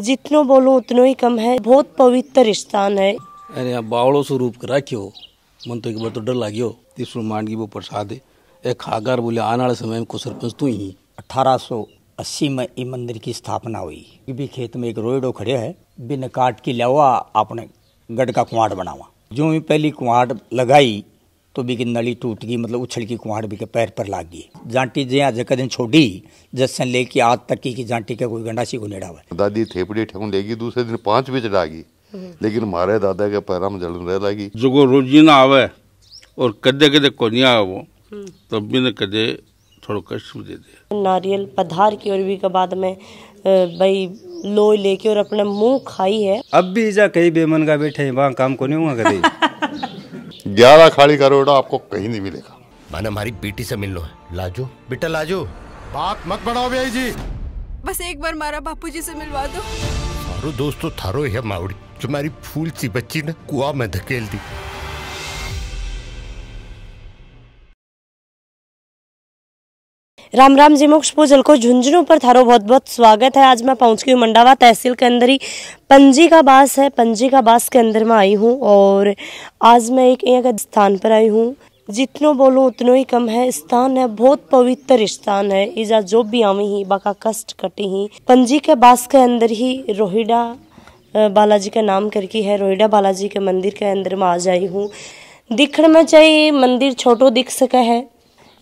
जितनो बोलो उतनो ही कम है बहुत पवित्र स्थान है अरे यहाँ बावड़ो स्वरूप कर राखियो मन तो एक बार तो डर लागियो तीसरो मांड वो प्रसाद एक खागर बोले आने वाले समय में कुछ सरपंच तू ही अठारह सौ अस्सी में ये मंदिर की स्थापना हुई भी खेत में एक रोयडो खड़े है बिन काट के लिया अपने गढ़ का कुआड बनावा जो ही पहली कुआड लगाई तो बिकी नली टूट गई मतलब उछल की कुहाड़ बिके पैर पर लाग गई जांटी जे आज कदन छोड़ी जसन लेके आज तक की जांटी के कोई गंडासी को नेड़ा हुआ दादी थेपड़ी ठेकुन लेगी दूसरे दिन पांच बीच लागी लेकिन मारे दादा के पैर में जलन रह लागी जो रोजी ना आवे और कदे कदे को नहीं आवे वो तब भी ना कदे थोड़ा कष्ट दे दे नारियल पधार की और भी के बाद में भाई लोई लेके और अपने मुंह खाई है अब भी जा कई बेमन का बैठे वहाँ काम को नहीं हुआ कभी ग्यारह खाड़ी का बेटा आपको कहीं नहीं मिलेगा मैंने हमारी बेटी से मिल लो है लाजो बेटा लाजो बात मत बढ़ाओ भाई जी बस एक बार मारा बापू जी से मिलवा दो दोस्तों थारो तो है मावड़ी तुम्हारी फूल सी बच्ची ने कुआ में धकेल दी राम राम जी मोक्ष पूजल को झुंझुनू पर थारो बहुत बहुत स्वागत है आज मैं पहुंच गई हूँ मंडावा तहसील के अंदर ही पंजी का बास है पंजी का बास के अंदर मैं आई हूँ और आज मैं एक यहाँ का स्थान पर आई हूँ जितनो बोलूँ उतनो ही कम है स्थान है बहुत पवित्र स्थान है इजा जो भी आवे ही बाका कष्ट कटे ही पंजी के बास के अंदर ही रोहिडा बालाजी का नाम करके है रोहिडा बालाजी के मंदिर के अंदर मैं आ जाई हूँ दिखण में चाहिए मंदिर छोटो दिख सका है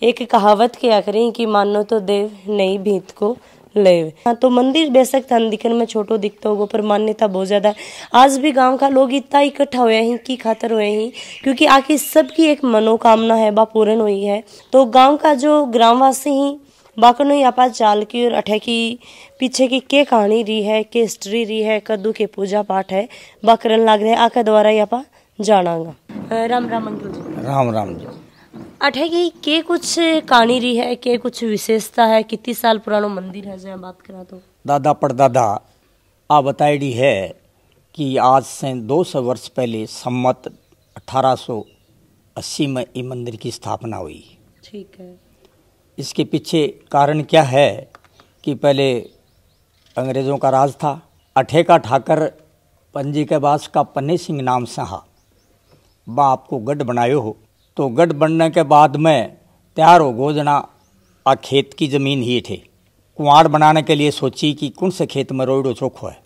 एक कहावत क्या करें कि मानो तो देव नहीं भीत को ले हाँ तो मंदिर बेशक दिखने में छोटो दिखता होगा पर मान्यता बहुत ज़्यादा है आज भी गांव का लोग इतना इकट्ठा हुए हैं कि खातर हुए हैं क्योंकि आखिर सबकी एक मनोकामना है बा पूर्ण हुई है तो गांव का जो ग्रामवासी ही बाकनो ही आपा चाल की और अठे की पीछे की के कहानी रही है के हिस्ट्री रही है कद्दू के पूजा पाठ है बा लाग रहे आका द्वारा ही आपा जाना राम राम अंकल राम राम जी अठे की के कुछ कहानी रही है के कुछ विशेषता है कितनी साल पुराना मंदिर है जहाँ बात करा तो दादा परदादा आ रही है कि आज से दो सौ वर्ष पहले सम्मत अठारह में ये मंदिर की स्थापना हुई ठीक है इसके पीछे कारण क्या है कि पहले अंग्रेज़ों का राज था अठे का ठाकर पंजी के बास का पन्ने सिंह नाम सहा बा आपको गढ़ बनायो हो तो गढ़ बनने के बाद में तैयार हो गोजना आ खेत की ज़मीन ही थे कुआर बनाने के लिए सोची कि कौन से खेत में रोयड़ो चोखो है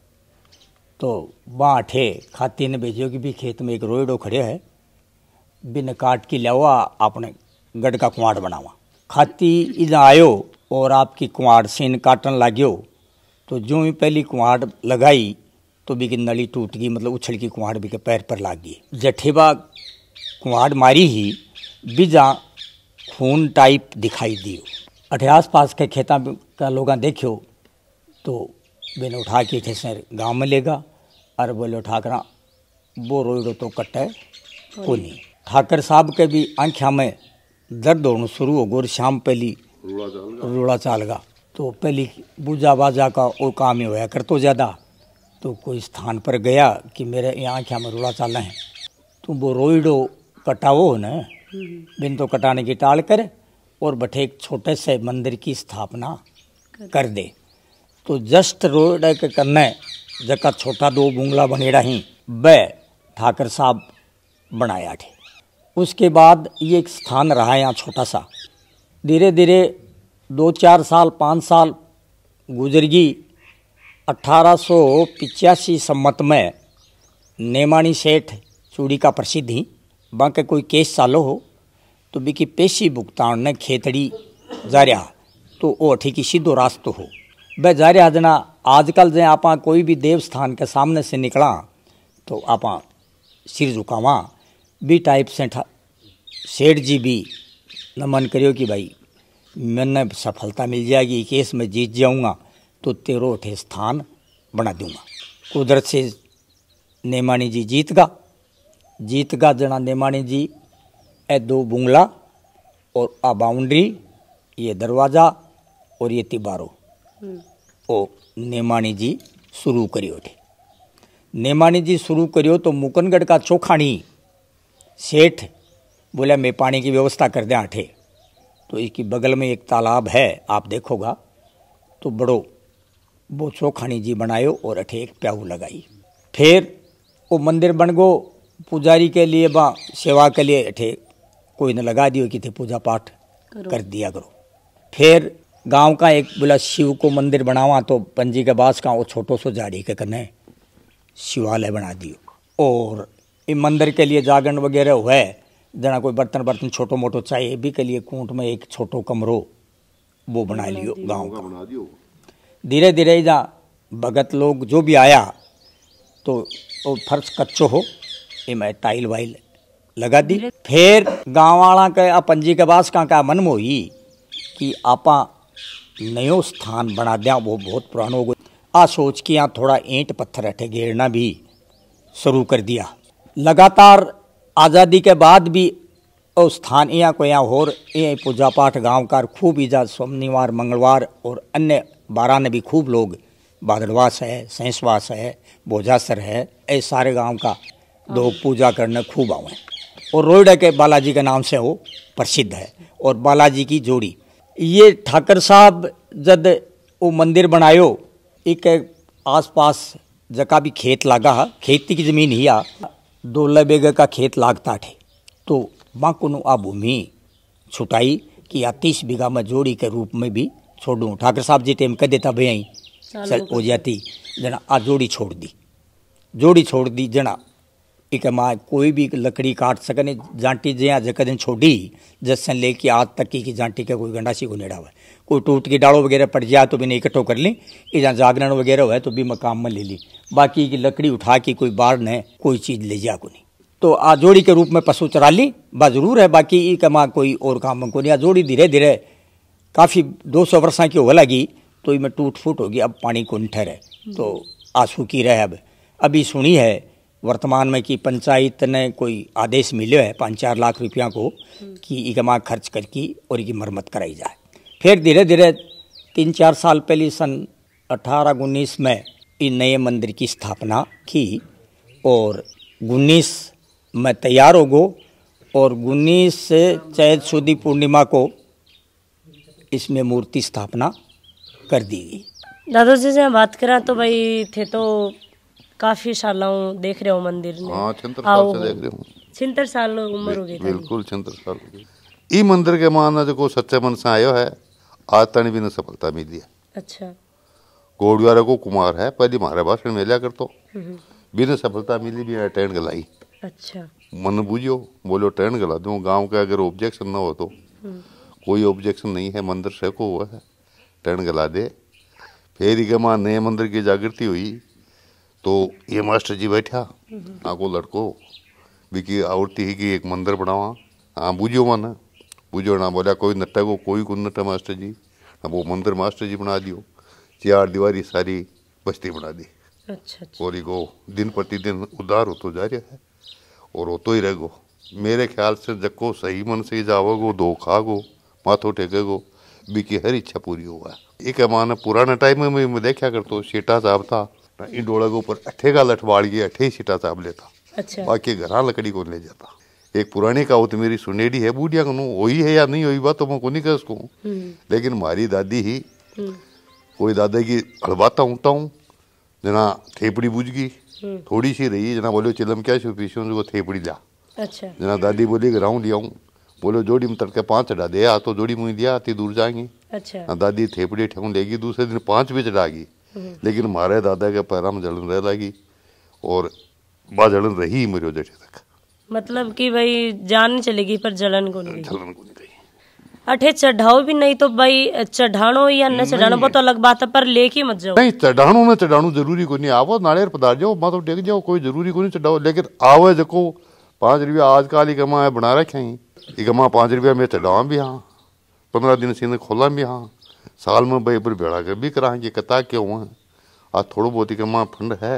तो वहाँ ठे खाती ने भेजो कि भी खेत में एक रोयड़ो खड़े है बिन काट की लवा आपने गढ़ का कुआर बनावा खाती इधर आयो और आपकी कुआर सीन काटन लागो तो जो ही पहली कुआर लगाई तो भी की नली टूट गई मतलब उछल की कुआर भी के पैर पर लाग गई जठेबा कुआड़ मारी ही बीजा खून टाइप दिखाई दियो अठे आस पास के खेत का लोग देखियो तो बेने उठा के खेसर गाँव में लेगा और बोले ठाकरा वो रोईडो तो को नहीं ठाकर साहब के भी आंख्या में दर्द होना शुरू हो गोर शाम पहली रोड़ा चालगा तो पहली बूझा बाजा का वो काम ही होया कर तो ज़्यादा तो कोई स्थान पर गया कि मेरे यहाँ आंख्या में रोड़ा चालना है तो वो रोईडो कटाओ न हम्म। बिन तो कटाने की टाल कर और बठे एक छोटे से मंदिर की स्थापना कर दे तो जस्ट रोड के कन्ने जका छोटा दो बुंगला बनेड़ा ही वह ठाकर साहब बनाया थे उसके बाद ये एक स्थान रहा यहाँ छोटा सा धीरे धीरे दो चार साल पाँच साल गुजर सौ पिचासी सम्मत में नेमानी सेठ चूड़ी का प्रसिद्ध ही बांके कोई केस चालो हो तो बिकी पेशी भुगतान ने खेतड़ी जारिया तो वो ठीक की सीधो रास्तो हो वह जारिया जना आजकल जै आप कोई भी देवस्थान के सामने से निकला तो आप सिर झुकावा बी टाइप से सेठ जी भी नमन करियो कि भाई मैंने सफलता मिल जाएगी केस में जीत जाऊंगा तो तेरो उठे स्थान बना दूंगा कुदरत से नेमानी जी जीतगा जीत का जना नेमाणी जी ए दो बुंगला और आ बाउंड्री ये दरवाजा और ये तिबारो हम्म। ओ नेमाणी जी शुरू करियो थे नेमाणी जी शुरू करियो तो मुकनगढ़ का चौखाणी सेठ बोले मैं पानी की व्यवस्था कर दें आठे तो इसकी बगल में एक तालाब है आप देखोगा तो बड़ो वो चौखानी जी बनायो और अठे एक प्याऊ लगाई फिर वो मंदिर बन गो पुजारी के लिए बा सेवा के लिए अठे कोई ने लगा दियो कि थे पूजा पाठ कर दिया करो फिर गांव का एक बोला शिव को मंदिर बनावा तो पंजी के बास का वो छोटो सो झाड़ी के कने शिवालय बना दियो और ये मंदिर के लिए जागरण वगैरह हुए जना कोई बर्तन बर्तन छोटो मोटो चाहिए भी के लिए कूट में एक छोटो कमरो वो बना लियो गांव का धीरे धीरे जा भगत लोग जो भी आया तो वो फर्श कच्चो हो ये मैं टाइल वाइल लगा दी फिर गाँव वाला के पंजी के पास का मन में हुई कि आप नयो स्थान बना दिया वो बहुत पुरानो हो आ सोच के यहाँ थोड़ा ईंट पत्थर हटे घेरना भी शुरू कर दिया लगातार आज़ादी के बाद भी स्थान यहाँ को यहाँ और ये पूजा पाठ गाँव का खूब ईजा सोमनिवार मंगलवार और अन्य बारह ने भी खूब लोग बादलवास है सैंसवास है बोझासर है ऐसे सारे गांव का लोग पूजा करने खूब आवें और रोयडा के बालाजी के नाम से वो प्रसिद्ध है और बालाजी की जोड़ी ये ठाकर साहब जब वो मंदिर बनायो एक आसपास जका भी खेत लागा खेती की जमीन ही आ दो बेगे का खेत लागता थे तो को आ भूमि छुटाई कि या तीस बीघा में जोड़ी के रूप में भी छोड़ू ठाकर साहब जी टेम कह देता भैया चल हो जाती जना आ जोड़ी छोड़ दी जोड़ी छोड़ दी जना एक माँ कोई भी लकड़ी काट सकने जांटी जहाँ जकदिन छोड़ी जसन लेके आज तक की, जांटी का कोई गंडासी को नेड़ा हुआ कोई टूट के डालो वगैरह पड़ जाए तो भी नहीं इकट्ठो कर ये या जागरण वगैरह हुआ तो भी मकाम में ले ली बाकी की लकड़ी उठा के कोई बाढ़ न कोई चीज़ ले जा को नहीं तो आजोड़ी के रूप में पशु चरा ली बा जरूर है बाकी एक माँ कोई और काम में को नहीं आजोड़ी धीरे धीरे काफ़ी दो सौ वर्षा की तो हो लगी तो इसमें टूट फूट होगी अब पानी कुंठर ठहरे तो आंसू की रहे अब अभी सुनी है वर्तमान में कि पंचायत ने कोई आदेश मिले है पाँच चार लाख रुपया को कि इकमा खर्च करके और इसकी मरम्मत कराई जाए फिर धीरे धीरे तीन चार साल पहले सन अठारह उन्नीस में इन नए मंदिर की स्थापना की और उन्नीस में तैयार हो गो और उन्नीस से चैत सुदी पूर्णिमा को इसमें मूर्ति स्थापना कर दी गई दादाजी से बात करा तो भाई थे तो काफी साल देख रहे हो मंदिर ने हाँ छिहत्तर साल से देख रहे हूँ छिहत्तर साल उम्र होगी बिल्कुल छिंतर साल ई मंदिर के मान जो को सच्चे मन से आयो है आज तक भी ने सफलता मिली है अच्छा गोड़ियारा को कुमार है पहली मारे भाषण में लिया कर करतो हम्म, हम्म। बिना सफलता मिली भी अटेंड गलाई अच्छा मन बुझियो बोलो अटेंड गला दो गांव के अगर ऑब्जेक्शन ना हो तो हम्म। कोई ऑब्जेक्शन नहीं है मंदिर से को हुआ है अटेंड गला दे फिर ही के माँ नए मंदिर की जागृति हुई तो ये मास्टर जी बैठा आगो लड़को बीकी आवड़ती है कि एक मंदिर बनावा हाँ बूझो माना बूझो ना बोला कोई नट्टा को कोई को नट्टा मास्टर जी ना वो मंदिर मास्टर जी बना दियो चार दीवारी सारी बस्ती बना दी अच्छा, अच्छा। और और गो दिन प्रतिदिन उदार होते जा रहा है और होते ही रहो मेरे ख्याल से जको सही मन से जावोगो दो खागो माथो टेकेगो की हर इच्छा पूरी होगा एक मान पुराने टाइम में मैं देखा हूँ शेटा साहब था ना इंडोड़ा के ऊपर अठे का लठवाड़ के अठे सीटा साहब लेता अच्छा बाकी घर लकड़ी को ले जाता एक पुरानी कहावत मेरी सुनेडी है बूढ़िया को वही है या नहीं हुई बात तो मैं को नहीं कह सकू हम्म। लेकिन मारी दादी ही हम्म। कोई दादा की हड़वाता ऊँटा हूँ जना थेपड़ी बुझ गई हम्म। थोड़ी सी रही जना बोलो चिलम क्या छो पीछे वो थेपड़ी लिया अच्छा जना दादी बोली ग्राउंड लिया बोलो जोड़ी में तड़के पांच चढ़ा दे आ तो जोड़ी मुई दिया आती दूर जाएंगी अच्छा दादी थेपड़ी ठेऊ लेगी दूसरे दिन पांच भी चढ़ागी लेकिन मारे दादा के पैरा में जलन रह लगी और बा जलन रही मेरे जेठे तक मतलब कि भाई जान चलेगी पर जलन को नहीं जलन को अठे चढ़ाओ भी नहीं तो भाई चढ़ानो या न चढ़ानो बहुत अलग बात है पर लेके मत जाओ नहीं चढ़ानो ना चढ़ानो जरूरी को नहीं आवो नारियल पधार जाओ माँ तो टेक जाओ कोई जरूरी को नहीं चढ़ाओ लेकिन आवे देखो पांच रुपया आजकल ही गमा है बना रखे ही गमा पाँच रुपया में चढ़ावा भी हाँ पंद्रह दिन सीने खोला भी हाँ साल में भाई पर बेड़ा कर भी करा के कता के हुआ आज थोड़ो बहुत ही माँ फंड है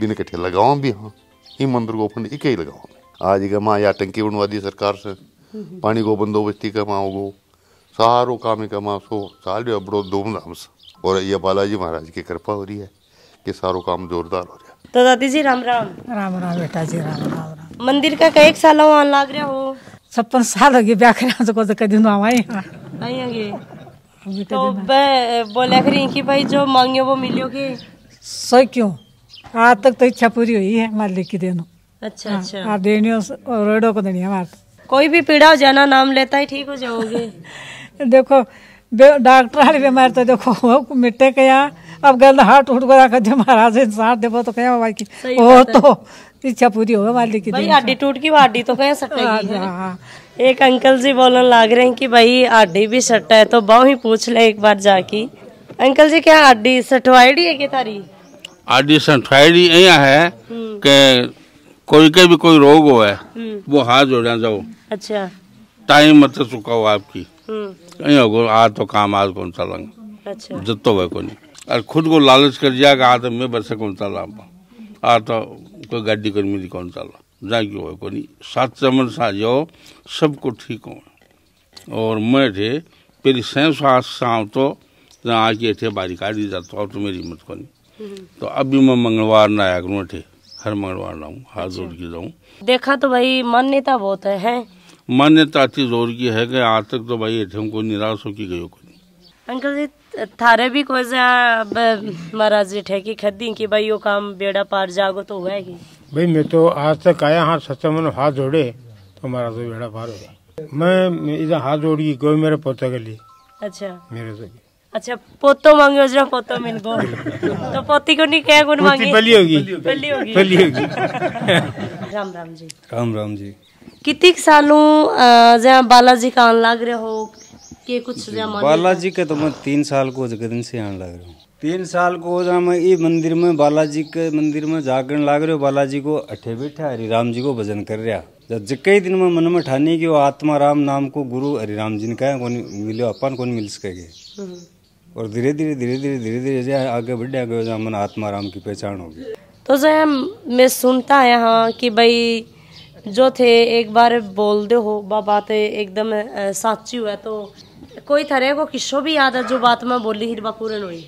बिन कठे लगाओ भी हाँ ही मंदिर को फंड एक ही लगाओ आज का माँ या टंकी बनवा दी सरकार से पानी को बंदोबस्ती का माँ को सारो काम का माँ सो साल भी बड़ो धूमधाम से और ये बालाजी महाराज की कृपा हो रही है कि सारो काम जोरदार हो रहा तो दादी जी राम राम राम राम बेटा जी राम राम राम मंदिर का कई साल लाग रहा हो छप्पन साल हो गए ब्याह करा कदी नाम आई आई तो, तो बोले करी भाई जो मांगे वो मिलियो के सही क्यों आज तक तो इच्छा पूरी हुई है मार लिख के देनो अच्छा आ, हाँ, अच्छा आप देनियो रोडो को देनी है मार कोई भी पीड़ा हो जाना नाम लेता है ठीक हो जाओगे देखो डॉक्टर वाली बीमार तो देखो मिट्टे के यहाँ अब गल हाथ उठ गया कर जो महाराज इंसान देवो तो कहे भाई की वो तो इच्छा पूरी हो मालिक की हड्डी टूट की हड्डी तो कहे सटेगी हाँ, एक अंकल जी बोलन लाग रहे हैं कि भाई आडी भी सट है तो बहु ही पूछ ले एक बार जाके अंकल जी क्या आडी सटवाईडी है के तारी आडी सटवाईडी यहां है हम्म। के कोई के भी कोई रोग हो है हम्म। वो हाथ जोड़ जाओ अच्छा टाइम मत चुका हम्म। हो आपकी हो आ तो काम आज कौन सा लंग अच्छा जत्तो भाई कोनी और खुद को लालच कर जाएगा कि आज बस कौन सा लाभ आ तो कोई गाड़ी मिली कौन सा लाभ जागियो है कोनी सात चमन सा जाओ को ठीक हो और मैं थे पेरी सैन सास साव तो जहाँ आके थे बारी काटी जाता तो, हूँ तो मेरी हिम्मत कोनी हम्म। तो अभी मैं मंगलवार ना आया करूँ थे हर मंगलवार लाऊँ हाथ जोड़ अच्छा। के जाऊँ देखा तो भाई मान्यता बहुत है मान्यता अति जोर की है कि आज तक तो भाई एठे हमको निराश हो की गयो कोनी अंकल जी थारे भी कोई महाराज जी ठेकी खदी की भाई यो काम बेड़ा पार जागो तो हुआ है भाई मैं तो आज तक आया हाँ सत्संग मन हाथ जोड़े तो हमारा तो बेड़ा पार हो गया मैं इधर हाथ जोड़ गई गो मेरे पोते के लिए अच्छा मेरे से अच्छा पोतो मांगे जो पोतो मिल गो तो पोती को नहीं क्या गुण मांगे बली होगी बली होगी राम राम जी राम राम जी कितने सालों जहाँ बालाजी का अनलाग रहे हो के कुछ बालाजी के तो मैं तीन साल को दिन से आने लग रहा हूँ तीन साल को जहाँ मैं ये मंदिर में बालाजी के मंदिर में जागरण लाग रहे हो बालाजी को अठे बैठा राम जी को भजन कर रहा जब जिके दिन में मन में ठानी की वो आत्मा राम नाम को गुरु राम जी ने कहा कौन मिलो अपन कौन मिल सके हम्म। और धीरे धीरे धीरे धीरे धीरे धीरे जहाँ आगे बढ़े गए जहाँ मन आत्मा राम की पहचान होगी तो जो मैं सुनता है यहाँ कि भाई जो थे एक बार बोल दे हो बात एकदम साची हुआ तो कोई थरे को किस्सो भी याद है जो बात में बोली हिरबा पूरन हुई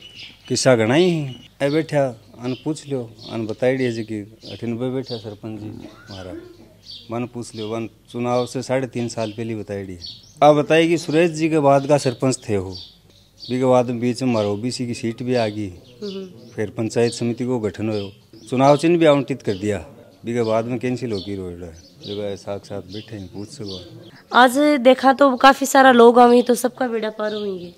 किस्सा घना ही ए बैठा अन पूछ लियो अन बताई दिए जी की अठिनबे बैठा सरपंच जी महाराज मन पूछ लियो वन चुनाव से साढ़े तीन साल पहले बताई दी आप बताइए कि सुरेश जी के बाद का सरपंच थे हो बी के बाद बीच में मारो ओबीसी की सीट भी आ गई फिर पंचायत समिति को गठन हो चुनाव चिन्ह भी आवंटित कर दिया बी के बाद में कैंसिल होगी रोड है साथ बैठे हैं पूछ सको आज देखा तो काफी सारा लोग आवे तो सबका बेड़ा पार होंगे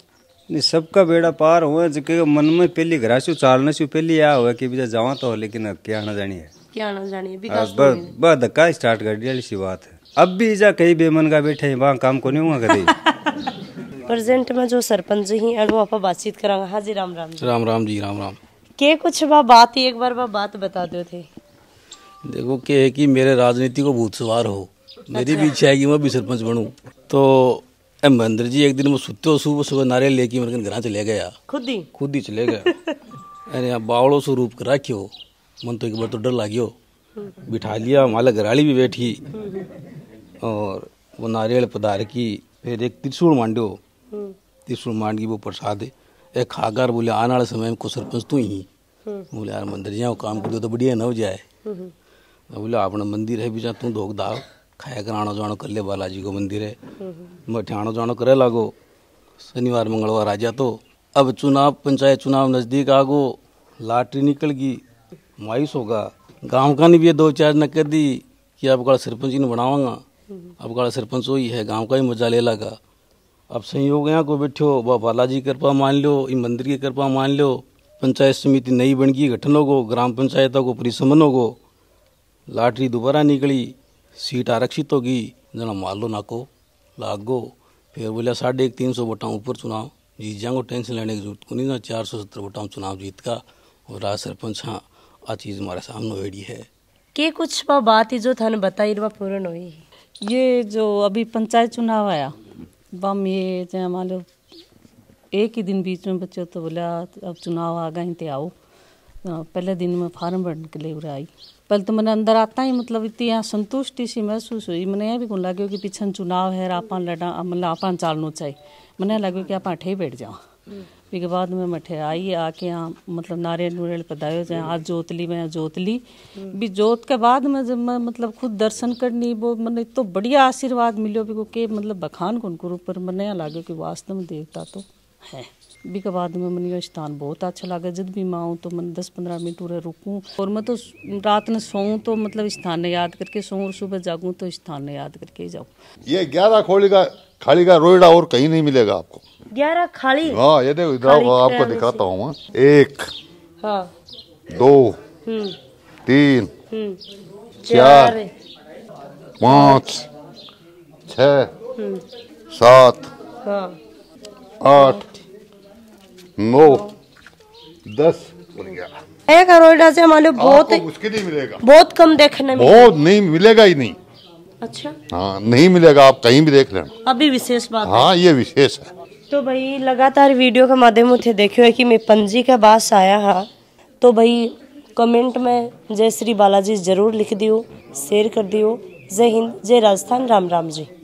नहीं सबका बेड़ा पार हुआ जो मन में पहली घरासू चालने से पहली आ हुआ कि बीजा जावा तो लेकिन क्या आना जानी है क्या आना जानी है विकास तो बस धक्का स्टार्ट कर दिया सी बात है अब भी जा कई बेमन का बैठे हैं वहाँ काम को नहीं हुआ कभी प्रेजेंट में जो सरपंच जी हैं वो आपा बातचीत करांगा हाँ जी राम राम राम राम जी राम राम के कुछ बा बात ही एक बार बा बात बता दो थे देखो क्या है कि मेरे राजनीति को भूत सवार हो मेरी अच्छा। भी इच्छा है कि मैं भी सरपंच बनूं तो महेंद्र जी एक दिन वो सुते सुबह सुबह नारियल लेके मेरे घर चले गया खुद ही खुद ही चले गया अरे यहाँ बावड़ो से रूप करा क्यों मन तो एक बार तो डर लागियो बिठा लिया माला घराली भी बैठी और वो नारियल पदार की फिर एक त्रिशूल मांडो त्रिशूल मांड की वो प्रसाद एक खाकर बोले आने वाले समय में को सरपंच तू ही बोले यार मंदिर जी काम कर दो तो बढ़िया ना हो जाए बोले आपने मंदिर है जा तू धोख दाव खाया कर आना जाना कर ले बालाजी को मंदिर है मठे आना जाना करे लागो शनिवार मंगलवार आ जा तो अब चुनाव पंचायत चुनाव नज़दीक आ गो लाटरी निकल गई मायूस होगा गांव का ने भी दो चार न कर दी कि अब का सरपंच ने बनावांगा अब का सरपंच वही है गांव का ही मजा ले लगा अब हो यहाँ को बैठो वह बालाजी कृपा मान लो इन मंदिर की कृपा मान लो पंचायत समिति नई बन गई गठन होगो ग्राम पंचायतों को परिसमन गो लाटरी दोबारा निकली सीट आरक्षित होगी जना मार लो नाको लागो फिर बोला साढ़े एक तीन सौ वोटा ऊपर चुनाव जीत जाएंगे टेंशन लेने की जरूरत को नहीं ना चार सौ सत्तर वोटां चुनाव जीत का और राज सरपंच हाँ आ चीज़ हमारे सामने हुई है के कुछ वह बात ही जो थाने बताई वह पूर्ण हुई ये जो अभी पंचायत चुनाव आया बम ये मान लो एक ही दिन बीच में बच्चों तो बोला अब चुनाव आ गए थे आओ पहले दिन में फार्म भरने के लिए आई पहले तो मैंने अंदर आता ही मतलब इतनी यहाँ संतुष्टि सी महसूस हुई मैंने यह भी कौन लगे कि पिछन चुनाव है आपा लड़ा मतलब आपा चालनो चाहिए मैंने लगे कि आप अठे ही बैठ जाओ उसके हम्म। बाद में मठे आई आके यहाँ मतलब नारियल नुरियल पदायो जाए आज जोत ली मैं जोत ली हम्म। भी जोत के बाद में जब मैं मतलब खुद दर्शन करनी वो मैंने इतो बढ़िया आशीर्वाद मिलो भी को के मतलब बखान कौन गुरु पर मैंने यहाँ लागे कि वास्तव में देवता तो है भी कबाद में मन यो स्थान बहुत अच्छा लगा जब भी मैं आऊँ तो मन दस पंद्रह मिनट उरे रुकूँ और मैं तो रात में सोऊँ तो मतलब स्थान ने याद करके सोऊँ और सुबह जागूँ तो स्थान ने याद करके ही जाऊँ ये ग्यारह खोली का खाली का रोयड़ा और कहीं नहीं मिलेगा आपको ग्यारह खाली हाँ ये देखो इधर आपको दिखाता हूँ एक हाँ दो तीन चार पाँच छ सात आठ नौ दस एक अरोडा से हमारे बहुत उसके नहीं मिलेगा बहुत कम देखने में बहुत नहीं मिलेगा ही नहीं अच्छा हाँ नहीं मिलेगा आप कहीं भी देख लेना अभी विशेष बात हाँ ये विशेष है तो भाई लगातार वीडियो के माध्यम से देखियो है कि मैं पंजी का बास आया है तो भाई कमेंट में जय श्री बालाजी जरूर लिख दियो शेयर कर दियो जय हिंद जय राजस्थान राम राम जी